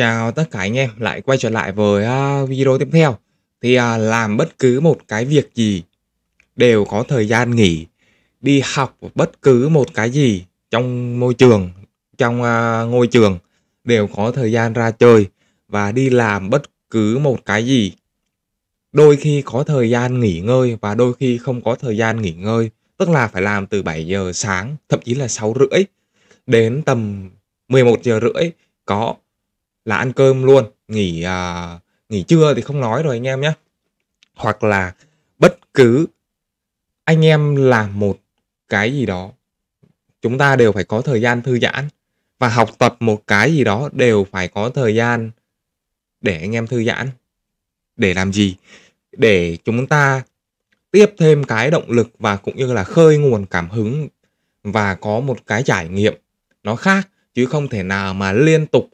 Chào tất cả anh em lại quay trở lại với uh, video tiếp theo Thì uh, làm bất cứ một cái việc gì đều có thời gian nghỉ Đi học bất cứ một cái gì trong môi trường, trong uh, ngôi trường đều có thời gian ra chơi Và đi làm bất cứ một cái gì Đôi khi có thời gian nghỉ ngơi và đôi khi không có thời gian nghỉ ngơi Tức là phải làm từ 7 giờ sáng, thậm chí là 6 rưỡi đến tầm 11 giờ rưỡi có là ăn cơm luôn nghỉ à, nghỉ trưa thì không nói rồi anh em nhé hoặc là bất cứ anh em làm một cái gì đó chúng ta đều phải có thời gian thư giãn và học tập một cái gì đó đều phải có thời gian để anh em thư giãn để làm gì để chúng ta tiếp thêm cái động lực và cũng như là khơi nguồn cảm hứng và có một cái trải nghiệm nó khác chứ không thể nào mà liên tục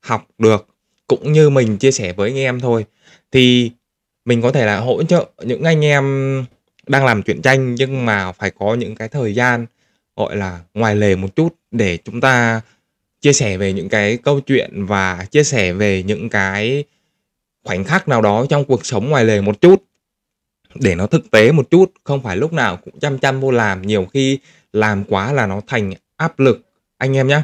học được cũng như mình chia sẻ với anh em thôi thì mình có thể là hỗ trợ những anh em đang làm truyện tranh nhưng mà phải có những cái thời gian gọi là ngoài lề một chút để chúng ta chia sẻ về những cái câu chuyện và chia sẻ về những cái khoảnh khắc nào đó trong cuộc sống ngoài lề một chút để nó thực tế một chút không phải lúc nào cũng chăm chăm vô làm nhiều khi làm quá là nó thành áp lực anh em nhé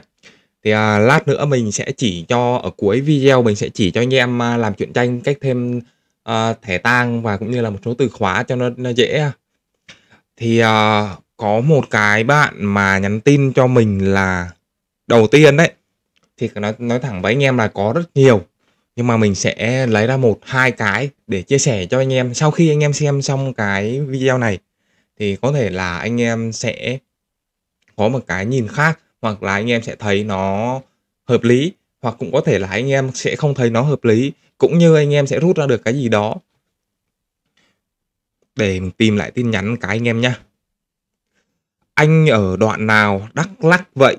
thì à, lát nữa mình sẽ chỉ cho ở cuối video mình sẽ chỉ cho anh em à, làm truyện tranh cách thêm à, thẻ tang và cũng như là một số từ khóa cho nó, nó dễ. À. Thì à, có một cái bạn mà nhắn tin cho mình là đầu tiên đấy thì nói nói thẳng với anh em là có rất nhiều nhưng mà mình sẽ lấy ra một hai cái để chia sẻ cho anh em sau khi anh em xem xong cái video này thì có thể là anh em sẽ có một cái nhìn khác hoặc là anh em sẽ thấy nó hợp lý hoặc cũng có thể là anh em sẽ không thấy nó hợp lý cũng như anh em sẽ rút ra được cái gì đó để mình tìm lại tin nhắn cái anh em nhé anh ở đoạn nào Đắk Lắc vậy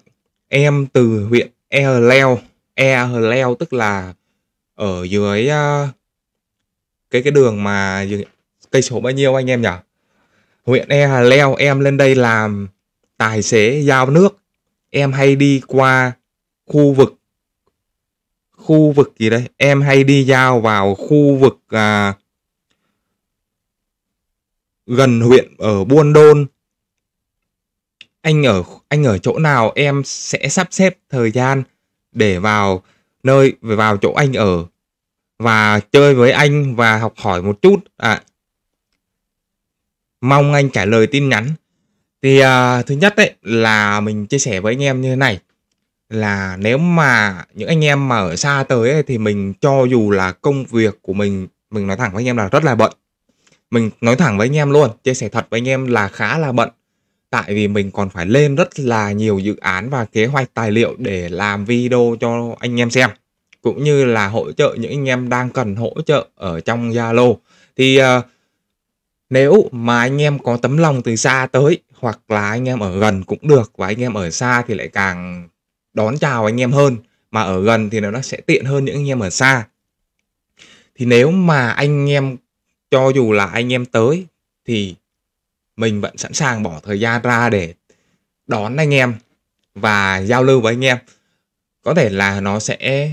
em từ huyện E Leo E Leo tức là ở dưới à, cái cái đường mà cây số bao nhiêu anh em nhỉ huyện E Leo em lên đây làm tài xế giao nước em hay đi qua khu vực khu vực gì đấy em hay đi giao vào khu vực à, gần huyện ở buôn đôn anh ở anh ở chỗ nào em sẽ sắp xếp thời gian để vào nơi vào chỗ anh ở và chơi với anh và học hỏi một chút à, mong anh trả lời tin nhắn thì uh, thứ nhất đấy là mình chia sẻ với anh em như thế này là nếu mà những anh em mà ở xa tới ấy, thì mình cho dù là công việc của mình mình nói thẳng với anh em là rất là bận mình nói thẳng với anh em luôn chia sẻ thật với anh em là khá là bận tại vì mình còn phải lên rất là nhiều dự án và kế hoạch tài liệu để làm video cho anh em xem cũng như là hỗ trợ những anh em đang cần hỗ trợ ở trong Zalo thì uh, nếu mà anh em có tấm lòng từ xa tới hoặc là anh em ở gần cũng được và anh em ở xa thì lại càng đón chào anh em hơn mà ở gần thì nó sẽ tiện hơn những anh em ở xa thì nếu mà anh em cho dù là anh em tới thì mình vẫn sẵn sàng bỏ thời gian ra để đón anh em và giao lưu với anh em có thể là nó sẽ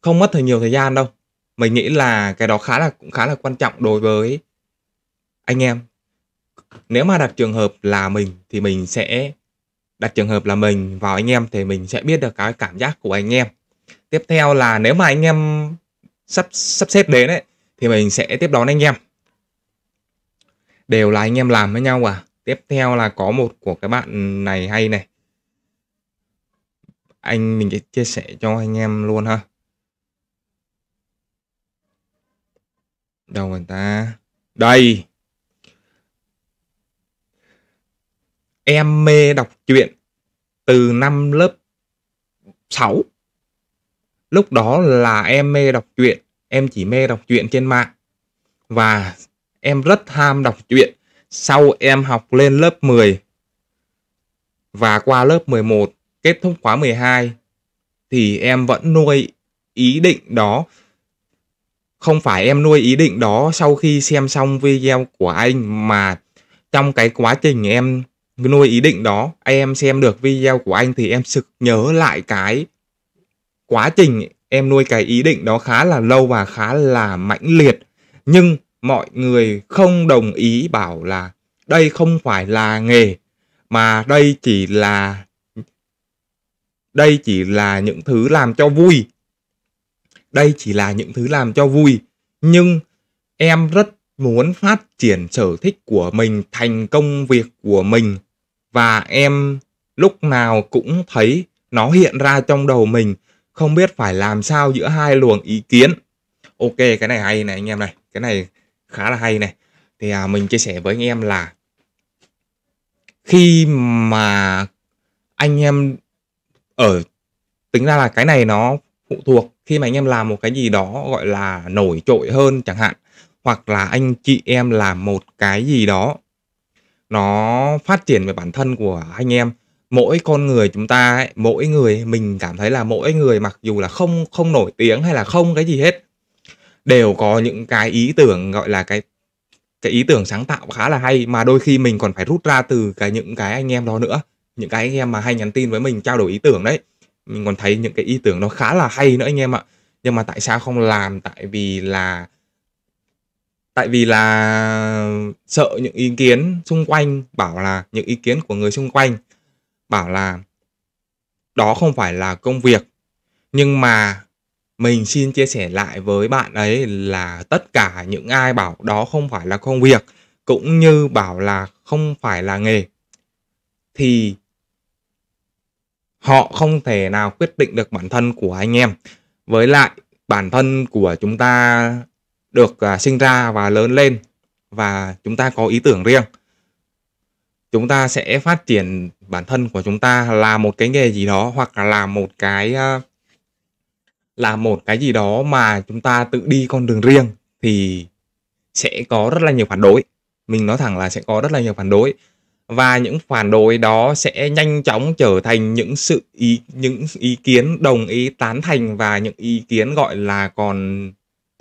không mất thời nhiều thời gian đâu mình nghĩ là cái đó khá là cũng khá là quan trọng đối với anh em nếu mà đặt trường hợp là mình thì mình sẽ đặt trường hợp là mình vào anh em thì mình sẽ biết được cái cảm giác của anh em tiếp theo là nếu mà anh em sắp sắp xếp đến ấy thì mình sẽ tiếp đón anh em đều là anh em làm với nhau à tiếp theo là có một của các bạn này hay này anh mình sẽ chia sẻ cho anh em luôn ha đâu người ta đây em mê đọc truyện từ năm lớp 6. Lúc đó là em mê đọc truyện, em chỉ mê đọc truyện trên mạng. Và em rất ham đọc truyện. Sau em học lên lớp 10 và qua lớp 11, kết thúc khóa 12 thì em vẫn nuôi ý định đó. Không phải em nuôi ý định đó sau khi xem xong video của anh mà trong cái quá trình em nuôi ý định đó em xem được video của anh thì em sực nhớ lại cái quá trình em nuôi cái ý định đó khá là lâu và khá là mãnh liệt nhưng mọi người không đồng ý bảo là đây không phải là nghề mà đây chỉ là đây chỉ là những thứ làm cho vui đây chỉ là những thứ làm cho vui nhưng em rất muốn phát triển sở thích của mình thành công việc của mình và em lúc nào cũng thấy nó hiện ra trong đầu mình không biết phải làm sao giữa hai luồng ý kiến ok cái này hay này anh em này cái này khá là hay này thì à, mình chia sẻ với anh em là khi mà anh em ở tính ra là cái này nó phụ thuộc khi mà anh em làm một cái gì đó gọi là nổi trội hơn chẳng hạn hoặc là anh chị em làm một cái gì đó nó phát triển về bản thân của anh em mỗi con người chúng ta ấy, mỗi người mình cảm thấy là mỗi người mặc dù là không không nổi tiếng hay là không cái gì hết đều có những cái ý tưởng gọi là cái cái ý tưởng sáng tạo khá là hay mà đôi khi mình còn phải rút ra từ cái những cái anh em đó nữa những cái anh em mà hay nhắn tin với mình trao đổi ý tưởng đấy mình còn thấy những cái ý tưởng nó khá là hay nữa anh em ạ nhưng mà tại sao không làm tại vì là tại vì là sợ những ý kiến xung quanh bảo là những ý kiến của người xung quanh bảo là đó không phải là công việc nhưng mà mình xin chia sẻ lại với bạn ấy là tất cả những ai bảo đó không phải là công việc cũng như bảo là không phải là nghề thì họ không thể nào quyết định được bản thân của anh em với lại bản thân của chúng ta được à, sinh ra và lớn lên và chúng ta có ý tưởng riêng chúng ta sẽ phát triển bản thân của chúng ta là một cái nghề gì đó hoặc là một cái à, là một cái gì đó mà chúng ta tự đi con đường riêng thì sẽ có rất là nhiều phản đối mình nói thẳng là sẽ có rất là nhiều phản đối và những phản đối đó sẽ nhanh chóng trở thành những sự ý những ý kiến đồng ý tán thành và những ý kiến gọi là còn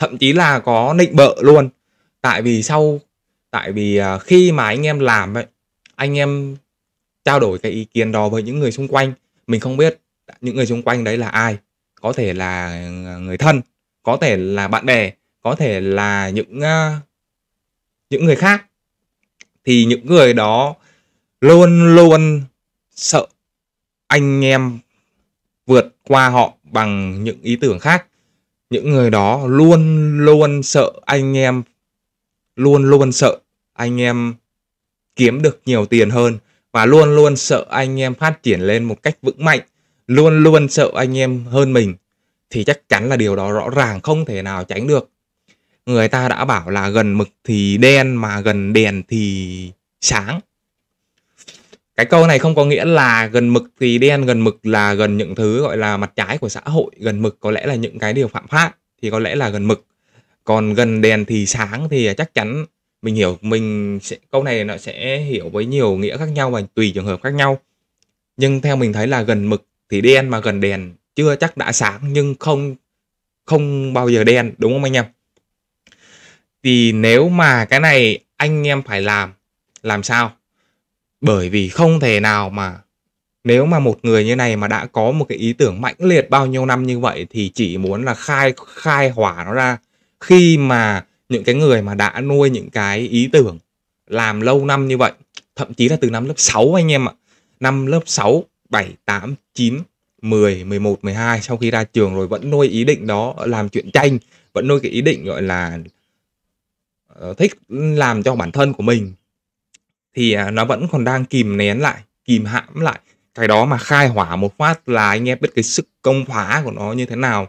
thậm chí là có nịnh bợ luôn tại vì sau tại vì à, khi mà anh em làm ấy anh em trao đổi cái ý kiến đó với những người xung quanh mình không biết những người xung quanh đấy là ai có thể là à, người thân có thể là bạn bè có thể là những à, những người khác thì những người đó luôn luôn sợ anh em vượt qua họ bằng những ý tưởng khác những người đó luôn luôn sợ anh em luôn luôn sợ anh em kiếm được nhiều tiền hơn và luôn luôn sợ anh em phát triển lên một cách vững mạnh luôn luôn sợ anh em hơn mình thì chắc chắn là điều đó rõ ràng không thể nào tránh được người ta đã bảo là gần mực thì đen mà gần đèn thì sáng cái câu này không có nghĩa là gần mực thì đen gần mực là gần những thứ gọi là mặt trái của xã hội gần mực có lẽ là những cái điều phạm pháp thì có lẽ là gần mực còn gần đèn thì sáng thì chắc chắn mình hiểu mình sẽ câu này nó sẽ hiểu với nhiều nghĩa khác nhau và tùy trường hợp khác nhau nhưng theo mình thấy là gần mực thì đen mà gần đèn chưa chắc đã sáng nhưng không không bao giờ đen đúng không anh em thì nếu mà cái này anh em phải làm làm sao bởi vì không thể nào mà nếu mà một người như này mà đã có một cái ý tưởng mãnh liệt bao nhiêu năm như vậy thì chỉ muốn là khai khai hỏa nó ra khi mà những cái người mà đã nuôi những cái ý tưởng làm lâu năm như vậy, thậm chí là từ năm lớp 6 anh em ạ. Năm lớp 6, 7, 8, 9, 10, 11, 12 sau khi ra trường rồi vẫn nuôi ý định đó làm chuyện tranh, vẫn nuôi cái ý định gọi là ờ, thích làm cho bản thân của mình thì à, nó vẫn còn đang kìm nén lại kìm hãm lại cái đó mà khai hỏa một phát là anh em biết cái sức công phá của nó như thế nào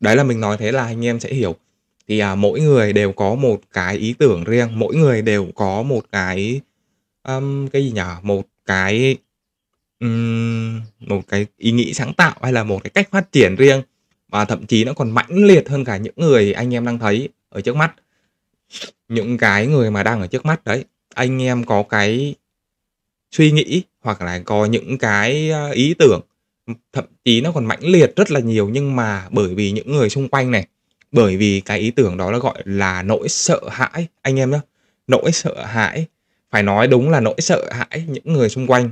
đấy là mình nói thế là anh em sẽ hiểu thì à, mỗi người đều có một cái ý tưởng riêng mỗi người đều có một cái um, cái gì nhỉ một cái um, một cái ý nghĩ sáng tạo hay là một cái cách phát triển riêng và thậm chí nó còn mãnh liệt hơn cả những người anh em đang thấy ở trước mắt những cái người mà đang ở trước mắt đấy anh em có cái suy nghĩ hoặc là có những cái ờ, ý tưởng thậm chí nó còn mãnh liệt rất là nhiều nhưng mà bởi vì những người xung quanh này bởi vì cái ý tưởng đó là gọi là nỗi sợ hãi anh em nhé nỗi sợ hãi phải nói đúng là nỗi sợ hãi những người xung quanh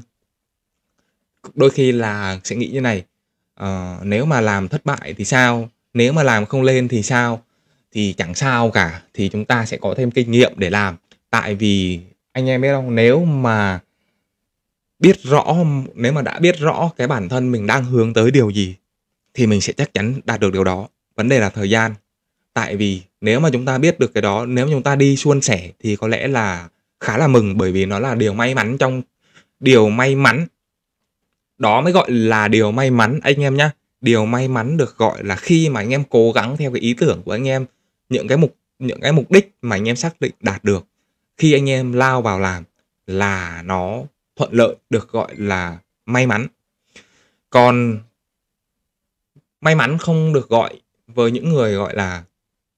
đôi khi là sẽ nghĩ như này uh, nếu mà làm thất bại thì sao nếu mà làm không lên thì sao thì chẳng sao cả thì chúng ta sẽ có thêm kinh nghiệm để làm tại vì anh em biết không nếu mà biết rõ nếu mà đã biết rõ cái bản thân mình đang hướng tới điều gì thì mình sẽ chắc chắn đạt được điều đó vấn đề là thời gian tại vì nếu mà chúng ta biết được cái đó nếu chúng ta đi suôn sẻ thì có lẽ là khá là mừng bởi vì nó là điều may mắn trong điều may mắn đó mới gọi là điều may mắn anh em nhé điều may mắn được gọi là khi mà anh em cố gắng theo cái ý tưởng của anh em những cái mục những cái mục đích mà anh em xác định đạt được khi anh em lao vào làm là nó thuận lợi được gọi là may mắn còn may mắn không được gọi với những người gọi là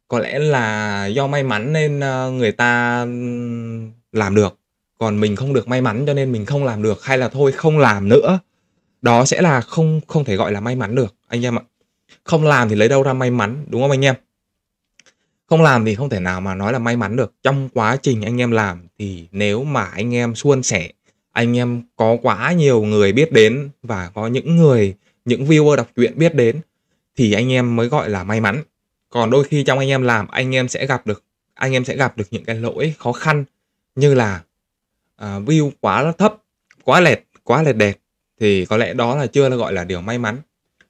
có lẽ là do may mắn nên ờ, người ta làm được còn mình không được may mắn cho nên mình không làm được hay là thôi không làm nữa đó sẽ là không không thể gọi là may mắn được anh em ạ không làm thì lấy đâu ra may mắn đúng không anh em không làm thì không thể nào mà nói là may mắn được trong quá trình anh em làm thì nếu mà anh em suôn sẻ anh em có quá nhiều người biết đến và có những người những viewer đọc truyện biết đến thì anh em mới gọi là may mắn còn đôi khi trong anh em làm anh em sẽ gặp được anh em sẽ gặp được những cái lỗi khó khăn như là uh, view quá thấp quá lẹt quá lẹt đẹp thì có lẽ đó là chưa là gọi là điều may mắn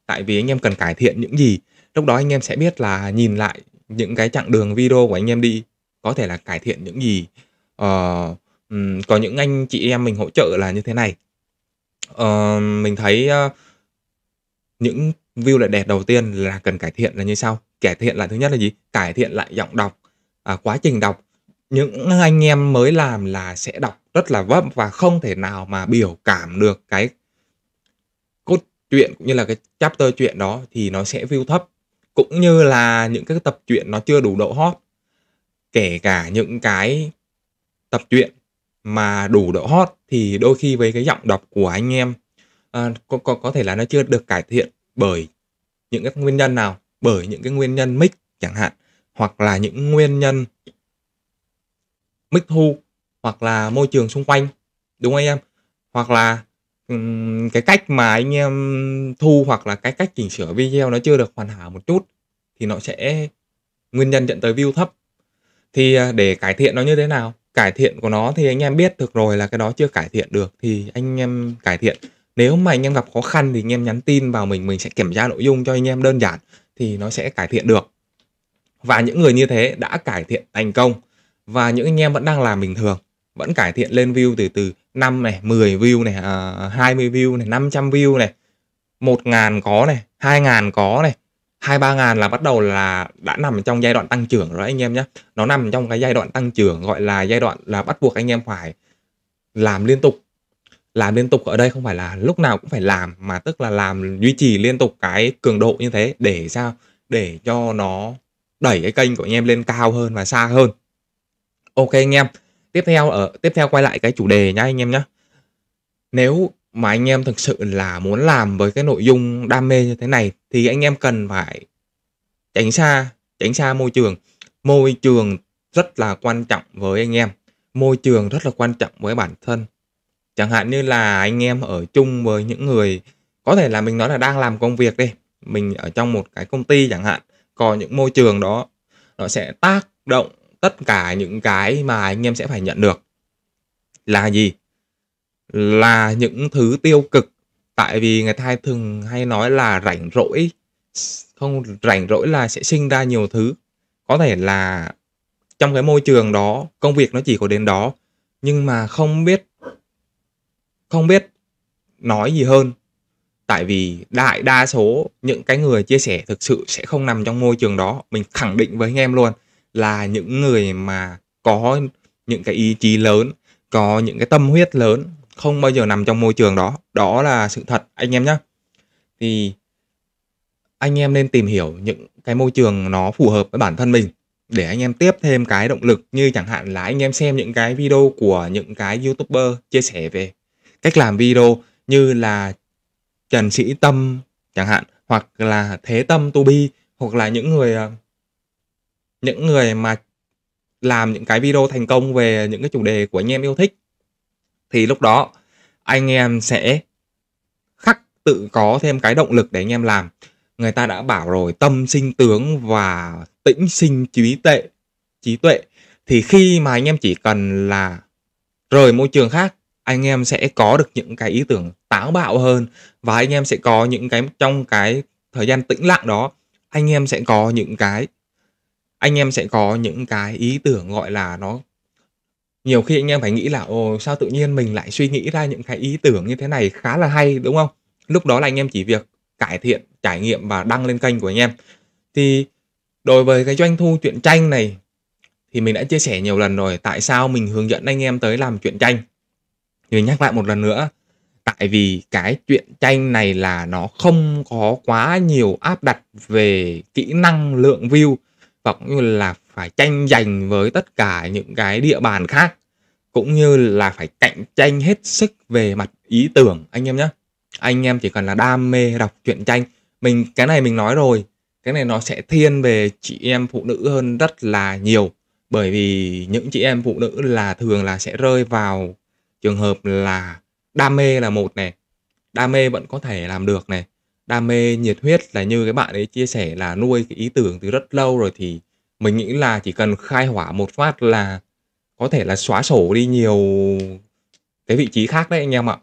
tại vì anh em cần cải thiện những gì lúc đó anh em sẽ biết là nhìn lại những cái chặng đường video của anh em đi có thể là cải thiện những gì uh, um, có những anh chị em mình hỗ trợ là như thế này uh, mình thấy uh, những view lại đẹp đầu tiên là cần cải thiện là như sau cải thiện là thứ nhất là gì cải thiện lại giọng đọc à, quá trình đọc những anh em mới làm là sẽ đọc rất là vấp và không thể nào mà biểu cảm được cái cốt truyện cũng như là cái chapter truyện đó thì nó sẽ view thấp cũng như là những cái tập truyện nó chưa đủ độ hot kể cả những cái tập truyện mà đủ độ hot thì đôi khi với cái giọng đọc của anh em à, có, có có thể là nó chưa được cải thiện bởi những cái nguyên nhân nào bởi những cái nguyên nhân mic chẳng hạn hoặc là những nguyên nhân mic thu hoặc là môi trường xung quanh đúng không anh em hoặc là cái cách mà anh em thu hoặc là cái cách chỉnh sửa video nó chưa được hoàn hảo một chút thì nó sẽ nguyên nhân dẫn tới view thấp. Thì à, để cải thiện nó như thế nào? Cải thiện của nó thì anh em biết được rồi là cái đó chưa cải thiện được thì anh em cải thiện. Nếu mà anh em gặp khó khăn thì anh em nhắn tin vào mình, mình sẽ kiểm tra nội dung cho anh em đơn giản thì nó sẽ cải thiện được. Và những người như thế đã cải thiện thành công và những anh em vẫn đang làm bình thường vẫn cải thiện lên view từ từ 5 này, 10 view này, à, 20 view này, 500 view này, 1.000 có này, 2.000 có này, 2 3 ngàn là bắt đầu là đã nằm trong giai đoạn tăng trưởng rồi anh em nhé. Nó nằm trong cái giai đoạn tăng trưởng gọi là giai đoạn là bắt buộc anh em phải làm liên tục. Làm liên tục ở đây không phải là lúc nào cũng phải làm mà tức là làm duy trì liên tục cái cường độ như thế để sao? Để cho nó đẩy cái kênh của anh em lên cao hơn và xa hơn. Ok anh em, tiếp theo ở ờ, tiếp theo quay lại cái chủ đề nhá anh em nhá nếu mà anh em thực sự là muốn làm với cái nội dung đam mê như thế này thì anh em cần phải tránh xa tránh xa môi trường môi trường rất là quan trọng với anh em môi trường rất là quan trọng với bản thân chẳng hạn như là anh em ở chung với những người có thể là mình nói là đang làm công việc đi mình ở trong một cái công ty chẳng hạn có những môi trường đó nó sẽ tác động tất cả những cái mà anh em sẽ phải nhận được là gì? Là những thứ tiêu cực. Tại vì người ta thường hay nói là rảnh rỗi. Không rảnh rỗi là sẽ sinh ra nhiều thứ. Có thể là trong cái môi trường đó, công việc nó chỉ có đến đó. Nhưng mà không biết không biết nói gì hơn. Tại vì đại đa số những cái người chia sẻ thực sự sẽ không nằm trong môi trường đó. Mình khẳng định với anh em luôn là những người mà có những cái ý chí lớn có những cái tâm huyết lớn không bao giờ nằm trong môi trường đó đó là sự thật anh em nhé thì anh em nên tìm hiểu những cái môi trường nó phù hợp với bản thân mình để anh em tiếp thêm cái động lực như chẳng hạn là anh em xem những cái video của những cái youtuber chia sẻ về cách làm video như là Trần Sĩ Tâm chẳng hạn hoặc là Thế Tâm Tu Bi hoặc là những người ờ, những người mà làm những cái video thành công về những cái chủ đề của anh em yêu thích thì lúc đó anh em sẽ khắc tự có thêm cái động lực để anh em làm người ta đã bảo rồi tâm sinh tướng và tĩnh sinh trí tuệ trí tuệ thì khi mà anh em chỉ cần là rời môi trường khác anh em sẽ có được những cái ý tưởng táo bạo hơn và anh em sẽ có những cái trong cái thời gian tĩnh lặng đó anh em sẽ có những cái anh em sẽ có những cái ý tưởng gọi là nó nhiều khi anh em phải nghĩ là ồ sao tự nhiên mình lại suy nghĩ ra những cái ý tưởng như thế này khá là hay đúng không lúc đó là anh em chỉ việc cải thiện trải nghiệm và đăng lên kênh của anh em thì đối với cái doanh thu truyện tranh này thì mình đã chia sẻ nhiều lần rồi tại sao mình hướng dẫn anh em tới làm truyện tranh thì mình nhắc lại một lần nữa tại vì cái truyện tranh này là nó không có quá nhiều áp đặt về kỹ năng lượng view và cũng như là phải tranh giành với tất cả những cái địa bàn khác cũng như là phải cạnh tranh hết sức về mặt ý tưởng anh em nhé anh em chỉ cần là đam mê đọc truyện tranh mình cái này mình nói rồi cái này nó sẽ thiên về chị em phụ nữ hơn rất là nhiều bởi vì những chị em phụ nữ là thường là sẽ rơi vào trường hợp là đam mê là một này đam mê vẫn có thể làm được này đam mê nhiệt huyết là như cái bạn ấy chia sẻ là nuôi cái ý tưởng từ rất lâu rồi thì mình nghĩ là chỉ cần khai hỏa một phát là có thể là xóa sổ đi nhiều cái vị trí khác đấy anh em ạ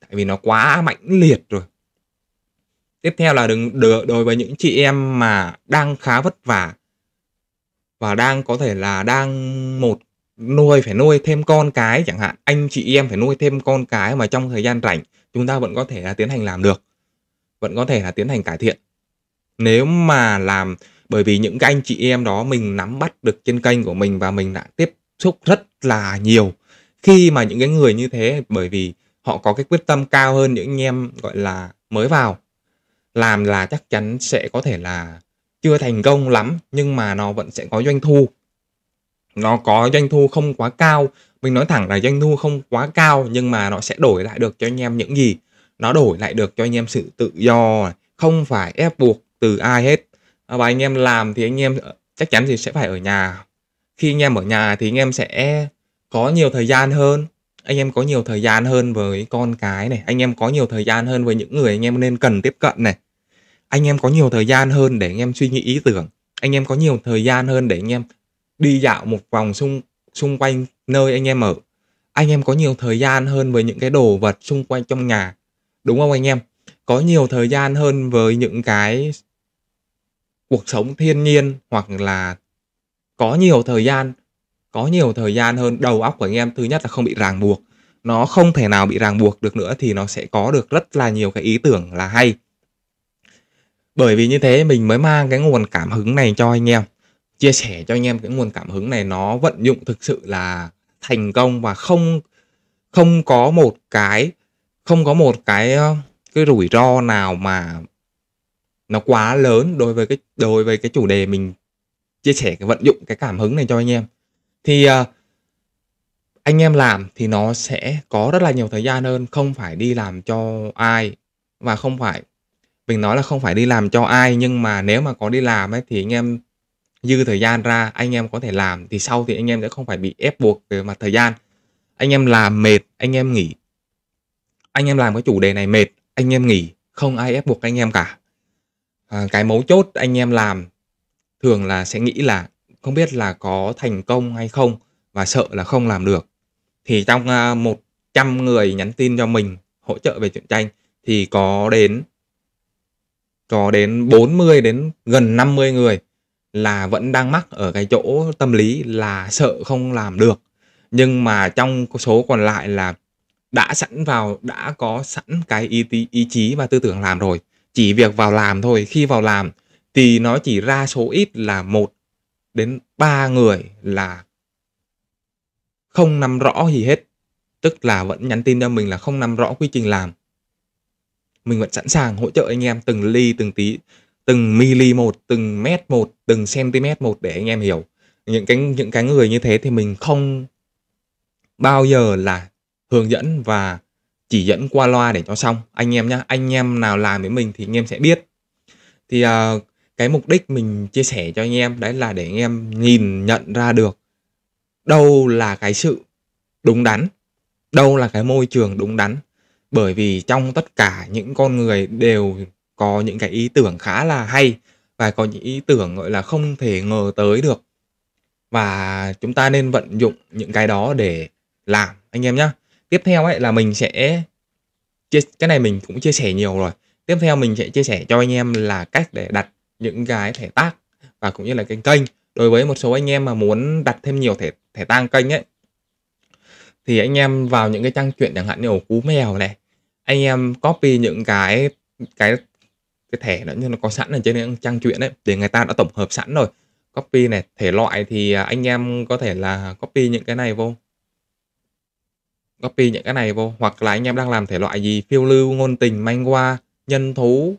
tại vì nó quá mãnh liệt rồi tiếp theo là đừng đối với những chị em mà đang khá vất vả và đang có thể là đang một nuôi phải nuôi thêm con cái chẳng hạn anh chị em phải nuôi thêm con cái mà trong thời gian rảnh chúng ta vẫn có thể là tiến hành làm được vẫn có thể là tiến hành cải thiện nếu mà làm bởi vì những cái anh chị em đó mình nắm bắt được trên kênh của mình và mình đã tiếp xúc rất là nhiều khi mà những cái người như thế bởi vì họ có cái quyết tâm cao hơn những anh em gọi là mới vào làm là chắc chắn sẽ có thể là chưa thành công lắm nhưng mà nó vẫn sẽ có doanh thu nó có doanh thu không quá cao mình nói thẳng là doanh thu không quá cao nhưng mà nó sẽ đổi lại được cho anh em những gì nó đổi lại được cho anh em sự tự do không phải ép buộc từ ai hết à, và anh em làm thì anh em ờ, chắc chắn thì sẽ phải ở nhà khi anh em ở nhà thì anh em sẽ có nhiều thời gian hơn anh em có nhiều thời gian hơn với con cái này anh em có nhiều thời gian hơn với những người anh em nên cần tiếp cận này anh em có nhiều thời gian hơn để anh em suy nghĩ ý tưởng anh em có nhiều thời gian hơn để anh em đi dạo một vòng xung xung quanh nơi anh em ở anh em có nhiều thời gian hơn với những cái đồ vật xung quanh trong nhà đúng không anh em có nhiều thời gian hơn với những cái cuộc sống thiên nhiên hoặc là có nhiều thời gian có nhiều thời gian hơn đầu óc của anh em thứ nhất là không bị ràng buộc nó không thể nào bị ràng buộc được nữa thì nó sẽ có được rất là nhiều cái ý tưởng là hay bởi vì như thế mình mới mang cái nguồn cảm hứng này cho anh em chia sẻ cho anh em cái nguồn cảm hứng này nó vận dụng thực sự là thành công và không không có một cái không có một cái ờ, cái rủi ro nào mà nó quá lớn đối với cái đối với cái chủ đề mình chia sẻ cái vận dụng cái cảm hứng này cho anh em thì ờ, anh em làm thì nó sẽ có rất là nhiều thời gian hơn không phải đi làm cho ai và không phải mình nói là không phải đi làm cho ai nhưng mà nếu mà có đi làm ấy thì anh em dư thời gian ra anh em có thể làm thì sau thì anh em sẽ không phải bị ép buộc về mặt thời gian anh em làm mệt anh em nghỉ anh em làm cái chủ đề này mệt anh em nghỉ không ai ép buộc anh em cả à, cái mấu chốt anh em làm thường là sẽ nghĩ là không biết là có thành công hay không và sợ là không làm được thì trong à, một trăm người nhắn tin cho mình hỗ trợ về truyện tranh thì có đến có đến 40 đến gần 50 người là vẫn đang mắc ở cái chỗ tâm lý là sợ không làm được nhưng mà trong số còn lại là đã sẵn vào đã có sẵn cái ý, ý chí và tư tưởng làm rồi chỉ việc vào làm thôi khi vào làm thì nó chỉ ra số ít là một đến ba người là không nắm rõ gì hết tức là vẫn nhắn tin cho mình là không nắm rõ quy trình làm mình vẫn sẵn sàng hỗ trợ anh em từng ly từng tí từng mili một từng mét một từng cm một để anh em hiểu những cái những cái người như thế thì mình không bao giờ là hướng dẫn và chỉ dẫn qua loa để cho xong anh em nhá anh em nào làm với mình thì anh em sẽ biết thì à, cái mục đích mình chia sẻ cho anh em đấy là để anh em nhìn nhận ra được đâu là cái sự đúng đắn đâu là cái môi trường đúng đắn bởi vì trong tất cả những con người đều có những cái ý tưởng khá là hay và có những ý tưởng gọi là không thể ngờ tới được và chúng ta nên vận dụng những cái đó để làm anh em nhé tiếp theo ấy là mình sẽ chia cái này mình cũng chia sẻ nhiều rồi tiếp theo mình sẽ chia sẻ cho anh em là cách để đặt những cái thẻ tag và cũng như là kênh kênh đối với một số anh em mà muốn đặt thêm nhiều thẻ thẻ tang kênh ấy thì anh em vào những cái trang truyện chẳng hạn như ổ cú mèo này anh em copy những cái cái cái thẻ đó như nó có sẵn ở trên những trang truyện đấy thì người ta đã tổng hợp sẵn rồi copy này thể loại thì anh em có thể là copy những cái này vô copy những cái này vô hoặc là anh em đang làm thể loại gì phiêu lưu ngôn tình manh nhân thú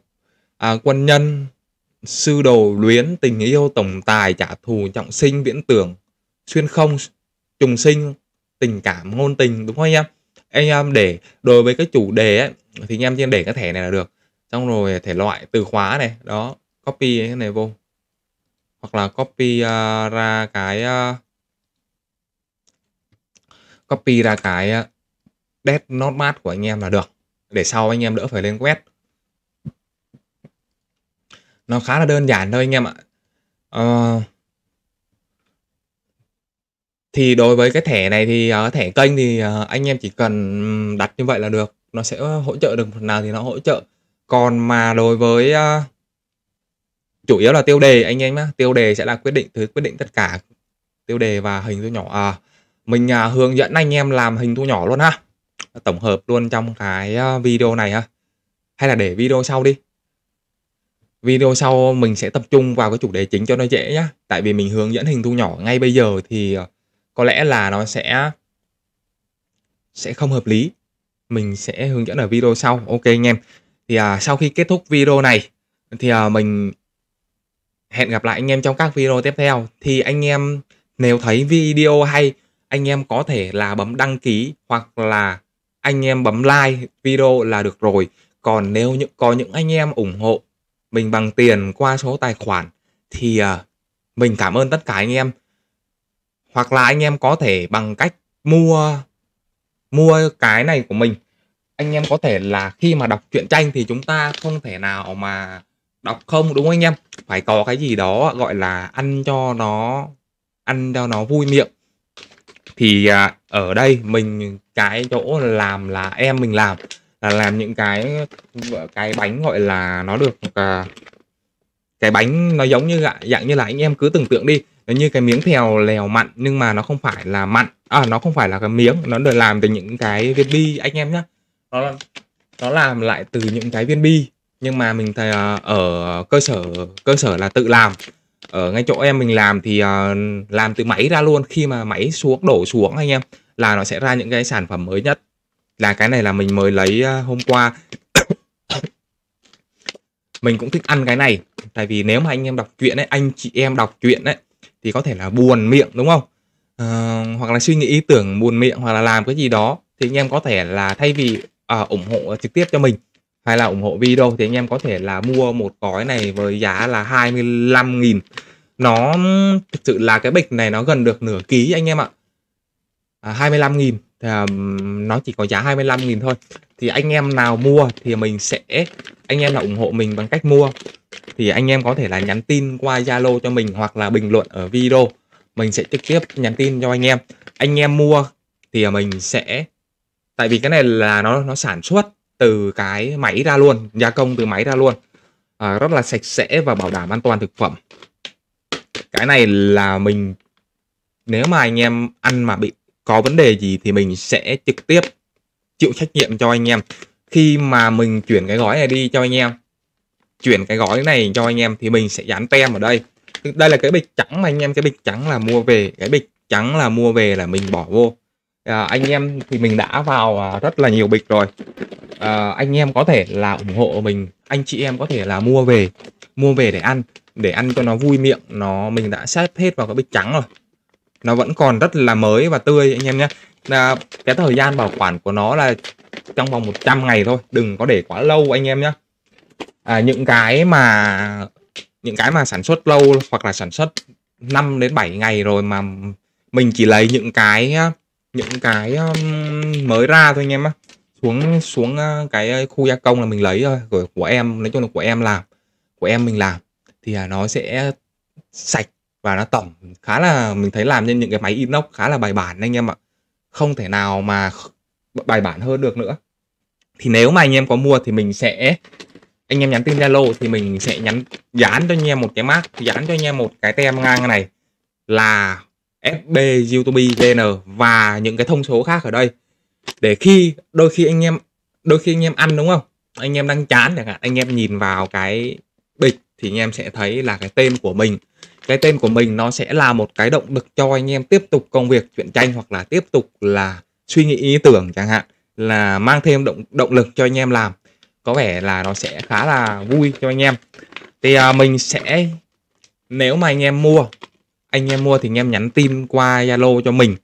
à, quân nhân sư đồ luyến tình yêu tổng tài trả thù trọng sinh viễn tưởng xuyên không trùng sinh tình cảm ngôn tình đúng không anh em anh em để đối với cái chủ đề ấy, thì anh em chỉ để cái thẻ này là được xong rồi thể loại từ khóa này đó copy cái này vô hoặc là copy uh, ra cái uh, copy ra cái ờ, dead notepad của anh em là được để sau anh em đỡ phải lên quét nó khá là đơn giản thôi anh em ạ uh, thì đối với cái thẻ này thì ờ, thẻ kênh thì anh em chỉ cần đặt như vậy là được nó sẽ hỗ trợ được phần nào thì nó hỗ trợ còn mà đối với chủ yếu là tiêu đề anh em nhá tiêu đề sẽ là quyết định thứ quyết định tất cả tiêu đề và hình thu nhỏ à, mình à, hướng dẫn anh em làm hình thu nhỏ luôn ha tổng hợp luôn trong cái ờ, video này ha hay là để video sau đi video sau mình sẽ tập trung vào cái chủ đề chính cho nó dễ nhá tại vì mình hướng dẫn hình thu nhỏ ngay bây giờ thì ờ, có lẽ là nó sẽ sẽ không hợp lý mình sẽ hướng dẫn ở video sau ok anh em thì à, sau khi kết thúc video này thì à, mình hẹn gặp lại anh em trong các video tiếp theo thì anh em nếu thấy video hay anh em có thể là bấm đăng ký hoặc là anh em bấm like video là được rồi. Còn nếu những có những anh em ủng hộ mình bằng tiền qua số tài khoản thì à, mình cảm ơn tất cả anh em. Hoặc là anh em có thể bằng cách mua mua cái này của mình. Anh em có thể là khi mà đọc truyện tranh thì chúng ta không thể nào mà đọc không đúng không anh em? Phải có cái gì đó gọi là ăn cho nó ăn cho nó vui miệng thì à, ở đây mình cái chỗ làm là em mình làm là làm những cái cái bánh gọi là nó được à, cái bánh nó giống như dạng như là anh em cứ tưởng tượng đi như cái miếng thèo lèo mặn nhưng mà nó không phải là mặn à nó không phải là cái miếng nó được làm từ những cái viên bi anh em nhé nó nó làm lại từ những cái viên bi nhưng mà mình thấy à, ở cơ sở cơ sở là tự làm ở ngay chỗ em mình làm thì uh, làm từ máy ra luôn khi mà máy xuống đổ xuống anh em là nó sẽ ra những cái sản phẩm mới nhất là cái này là mình mới lấy uh, hôm qua mình cũng thích ăn cái này tại vì nếu mà anh em đọc truyện ấy anh chị em đọc truyện ấy thì có thể là buồn miệng đúng không uh, hoặc là suy nghĩ ý tưởng buồn miệng hoặc là làm cái gì đó thì anh em có thể là thay vì uh, ủng hộ trực tiếp cho mình hay là ủng hộ video thì anh em có thể là mua một gói này với giá là 25.000 nó thực sự là cái bịch này nó gần được nửa ký anh em ạ à, 25.000 thì um, nó chỉ có giá 25.000 thôi thì anh em nào mua thì mình sẽ anh em là ủng hộ mình bằng cách mua thì anh em có thể là nhắn tin qua Zalo cho mình hoặc là bình luận ở video mình sẽ trực tiếp nhắn tin cho anh em anh em mua thì mình sẽ tại vì cái này là nó nó sản xuất từ cái máy ra luôn gia công từ máy ra luôn à, rất là sạch sẽ và bảo đảm an toàn thực phẩm cái này là mình nếu mà anh em ăn mà bị có vấn đề gì thì mình sẽ trực tiếp chịu trách nhiệm cho anh em khi mà mình chuyển cái gói này đi cho anh em chuyển cái gói này cho anh em thì mình sẽ dán tem ở đây đây là cái bịch trắng mà anh em cái bịch trắng là mua về cái bịch trắng là mua về là mình bỏ vô à, anh em thì mình đã vào à, rất là nhiều bịch rồi à, anh em có thể là ủng hộ mình anh chị em có thể là mua về mua về để ăn để ăn cho nó vui miệng nó mình đã xếp hết vào cái bịch trắng rồi nó vẫn còn rất là mới và tươi anh em nhé là cái thời gian bảo quản của nó là trong vòng 100 ngày thôi đừng có để quá lâu anh em nhé à, những cái mà những cái mà sản xuất lâu hoặc là sản xuất 5 đến 7 ngày rồi mà mình chỉ lấy những cái những cái um, mới ra thôi anh em á xuống xuống ờ, cái ờ, khu gia công là mình lấy thôi của, của em nói chung là của em làm của em mình làm thì à, nó sẽ sạch và nó tổng khá là mình thấy làm trên những cái máy inox khá là bài bản anh em ạ không thể nào mà bài bản hơn được nữa thì nếu mà anh em có mua thì mình sẽ anh em nhắn tin zalo thì mình sẽ nhắn dán cho anh em một cái mác dán cho anh em một cái tem ngang này là FB, YouTube, VN và những cái thông số khác ở đây để khi đôi khi anh em đôi khi anh em ăn đúng không anh em đang chán chẳng hạn anh em nhìn vào cái bịch thì anh em sẽ thấy là cái tên của mình cái tên của mình nó sẽ là một cái động lực cho anh em tiếp tục công việc truyện tranh hoặc là tiếp tục là suy nghĩ ý tưởng chẳng hạn là mang thêm động động lực cho anh em làm có vẻ là nó sẽ khá là vui cho anh em thì à, mình sẽ nếu mà anh em mua anh em mua thì anh em nhắn tin qua Zalo cho mình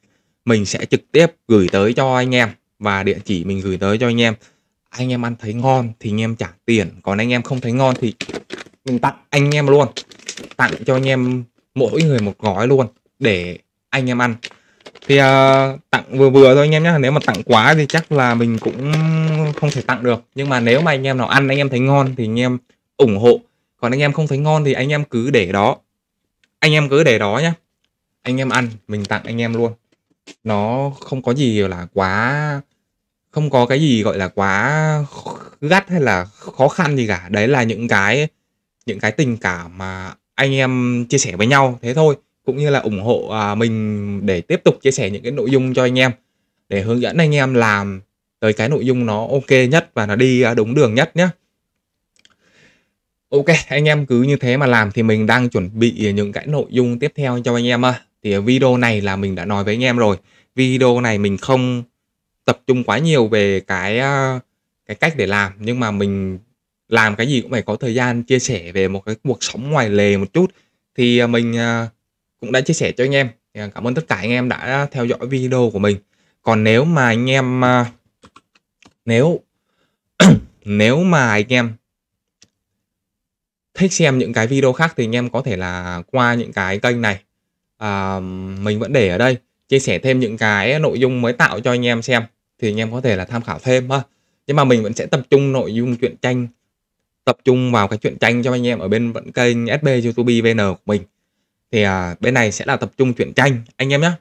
mình sẽ trực tiếp gửi tới cho anh em và địa chỉ mình gửi tới cho anh em anh em ăn thấy ngon thì anh em trả tiền còn anh em không thấy ngon thì mình tặng anh em luôn tặng cho anh em mỗi người một gói luôn để anh em ăn thì uh, tặng vừa vừa thôi anh em nhé nếu mà tặng quá thì chắc là mình cũng không thể tặng được nhưng mà nếu mà anh em nào ăn anh em thấy ngon thì anh em ủng hộ còn anh em không thấy ngon thì anh em cứ để đó anh em cứ để đó nhá anh em ăn mình tặng anh em luôn nó không có gì là quá không có cái gì gọi là quá gắt hay là khó khăn gì cả đấy là những cái những cái tình cảm mà anh em chia sẻ với nhau thế thôi cũng như là ủng hộ à, mình để tiếp tục chia sẻ những cái nội dung cho anh em để hướng dẫn anh em làm tới cái nội dung nó ok nhất và nó đi à, đúng đường nhất nhé Ok, anh em cứ như thế mà làm thì mình đang chuẩn bị những cái nội dung tiếp theo cho anh em. À. Thì video này là mình đã nói với anh em rồi. Video này mình không tập trung quá nhiều về cái à, cái cách để làm nhưng mà mình làm cái gì cũng phải có thời gian chia sẻ về một cái cuộc sống ngoài lề một chút thì à, mình à, cũng đã chia sẻ cho anh em. Cảm ơn tất cả anh em đã theo dõi video của mình. Còn nếu mà anh em nếu nếu mà anh em thích xem những cái video khác thì anh em có thể là qua những cái kênh này à, mình vẫn để ở đây chia sẻ thêm những cái nội dung mới tạo cho anh em xem thì anh em có thể là tham khảo thêm ha nhưng mà mình vẫn sẽ tập trung nội dung truyện tranh tập trung vào cái truyện tranh cho anh em ở bên vẫn kênh SB YouTube VN của mình thì à, bên này sẽ là tập trung truyện tranh anh em nhé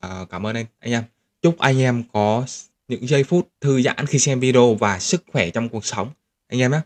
à, cảm ơn anh anh em chúc anh em có những giây phút thư giãn khi xem video và sức khỏe trong cuộc sống anh em nhé